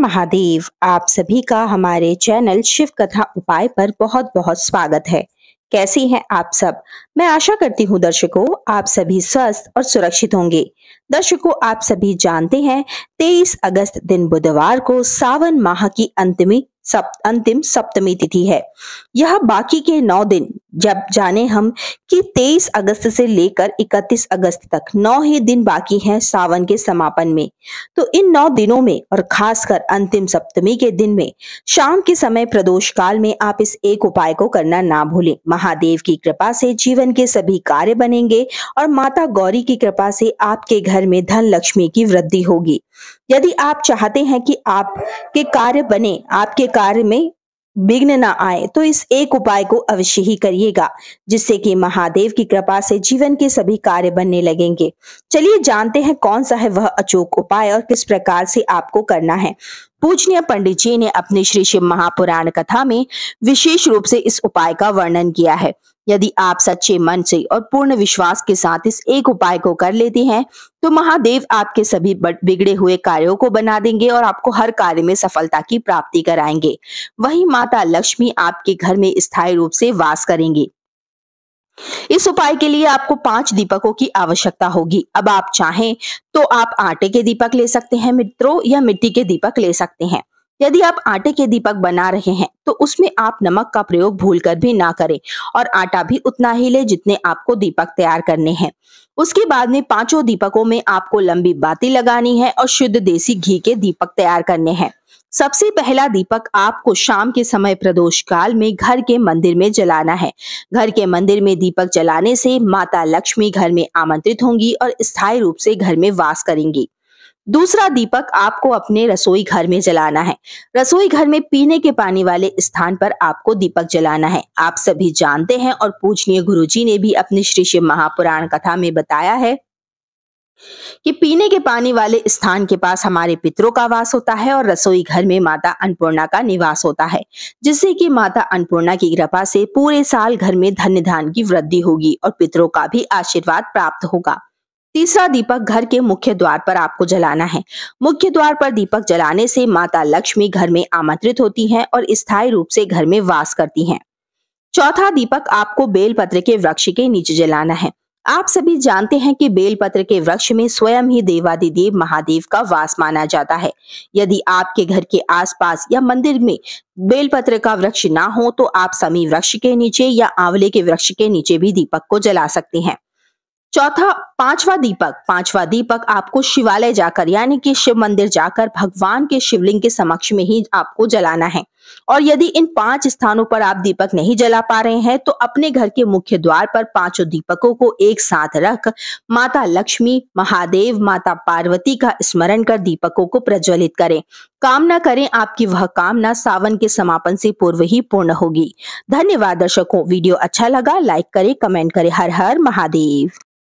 महादेव आप सभी का हमारे चैनल शिव कथा उपाय पर बहुत बहुत स्वागत है कैसी हैं आप सब मैं आशा करती हूं दर्शकों आप सभी स्वस्थ और सुरक्षित होंगे दर्शकों आप सभी जानते हैं 23 अगस्त दिन बुधवार को सावन माह की अंतिमी सप्त अंतिम सप्तमी तिथि है यह बाकी के नौ दिन जब जाने हम कि 23 अगस्त से लेकर 31 अगस्त तक नौ ही दिन बाकी हैं सावन के समापन में तो इन नौ दिनों में और खासकर अंतिम सप्तमी के दिन में शाम के समय प्रदोष काल में आप इस एक उपाय को करना ना भूलें महादेव की कृपा से जीवन के सभी कार्य बनेंगे और माता गौरी की कृपा से आपके घर में धन लक्ष्मी की वृद्धि होगी यदि आप चाहते हैं कि आपके कार्य बने आपके कार्य में विघ्न न आए तो इस एक उपाय को अवश्य ही करिएगा जिससे कि महादेव की कृपा से जीवन के सभी कार्य बनने लगेंगे चलिए जानते हैं कौन सा है वह अचूक उपाय और किस प्रकार से आपको करना है पूजनीय पंडित जी ने अपने श्री शिव महापुराण कथा में विशेष रूप से इस उपाय का वर्णन किया है यदि आप सच्चे मन से और पूर्ण विश्वास के साथ इस एक उपाय को कर लेते हैं तो महादेव आपके सभी बिगड़े हुए कार्यों को बना देंगे और आपको हर कार्य में सफलता की प्राप्ति कराएंगे वही माता लक्ष्मी आपके घर में स्थायी रूप से वास करेंगे इस उपाय के लिए आपको पांच दीपकों की आवश्यकता होगी अब आप चाहें तो आप आटे के दीपक ले सकते हैं मित्रों या मिट्टी के दीपक ले सकते हैं यदि आप आटे के दीपक बना रहे हैं तो उसमें आप नमक का प्रयोग भूलकर भी ना करें और आटा भी उतना ही ले जितने आपको दीपक तैयार करने हैं उसके बाद में पांचों दीपकों में आपको लंबी बाती लगानी है और शुद्ध देसी घी के दीपक तैयार करने हैं सबसे पहला दीपक आपको शाम के समय प्रदोष काल में घर के मंदिर में जलाना है घर के मंदिर में दीपक जलाने से माता लक्ष्मी घर में आमंत्रित होंगी और स्थायी रूप से घर में वास करेंगी दूसरा दीपक आपको अपने रसोई घर में जलाना है रसोई घर में पीने के पानी वाले स्थान पर आपको दीपक जलाना है आप सभी जानते हैं और पूजनीय गुरुजी ने भी अपने श्री शिव महापुराण कथा में बताया है कि पीने के पानी वाले स्थान के पास हमारे पितरों का वास होता है और रसोई घर में माता अन्नपूर्णा का निवास होता है जिससे कि माता अन्नपूर्णा की कृपा से पूरे साल घर में धन्य धान की वृद्धि होगी और पितरों का भी आशीर्वाद प्राप्त होगा तीसरा दीपक घर के मुख्य द्वार पर आपको जलाना है मुख्य द्वार पर दीपक जलाने से माता लक्ष्मी घर में आमंत्रित होती हैं और स्थायी रूप से घर में वास करती हैं चौथा दीपक आपको बेलपत्र के वृक्ष के नीचे जलाना है आप सभी जानते हैं कि बेलपत्र के वृक्ष में स्वयं ही देवादिदेव महादेव का वास माना जाता है यदि आपके घर के आसपास या मंदिर में बेलपत्र का वृक्ष ना हो तो आप समी वृक्ष के नीचे या आंवले के वृक्ष के नीचे भी दीपक को जला सकते हैं चौथा पांचवा दीपक पांचवा दीपक आपको शिवालय जाकर यानी कि शिव मंदिर जाकर भगवान के शिवलिंग के समक्ष में ही आपको जलाना है और यदि इन पांच स्थानों पर आप दीपक नहीं जला पा रहे हैं तो अपने घर के मुख्य द्वार पर पांचों दीपकों को एक साथ रख माता लक्ष्मी महादेव माता पार्वती का स्मरण कर दीपकों को प्रज्वलित करें कामना करें आपकी वह कामना सावन के समापन से पूर्व ही पूर्ण होगी धन्यवाद दर्शकों वीडियो अच्छा लगा लाइक करें कमेंट करें हर हर महादेव